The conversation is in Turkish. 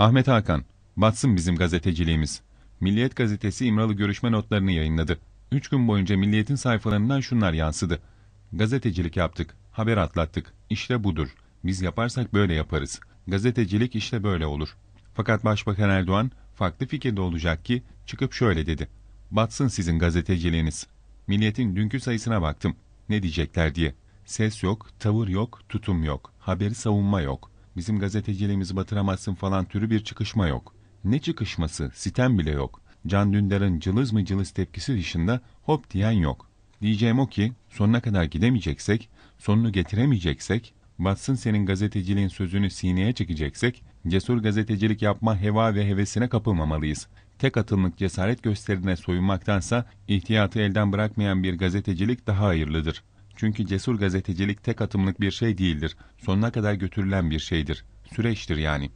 Ahmet Hakan, batsın bizim gazeteciliğimiz. Milliyet gazetesi İmralı görüşme notlarını yayınladı. Üç gün boyunca Milliyet'in sayfalarından şunlar yansıdı. Gazetecilik yaptık, haber atlattık, işte budur. Biz yaparsak böyle yaparız. Gazetecilik işte böyle olur. Fakat Başbakan Erdoğan farklı fikirde olacak ki çıkıp şöyle dedi. Batsın sizin gazeteciliğiniz. Milliyetin dünkü sayısına baktım. Ne diyecekler diye. Ses yok, tavır yok, tutum yok, haberi savunma yok bizim gazeteciliğimizi batıramazsın falan türü bir çıkışma yok. Ne çıkışması, sitem bile yok. Can Dündar'ın cılız mı cılız tepkisi dışında hop diyen yok. Diyeceğim o ki sonuna kadar gidemeyeceksek, sonunu getiremeyeceksek, batsın senin gazeteciliğin sözünü sineye çekeceksek, cesur gazetecilik yapma heva ve hevesine kapılmamalıyız. Tek atımlık cesaret gösterine soyunmaktansa ihtiyatı elden bırakmayan bir gazetecilik daha hayırlıdır.'' Çünkü cesur gazetecilik tek atımlık bir şey değildir. Sonuna kadar götürülen bir şeydir. Süreçtir yani.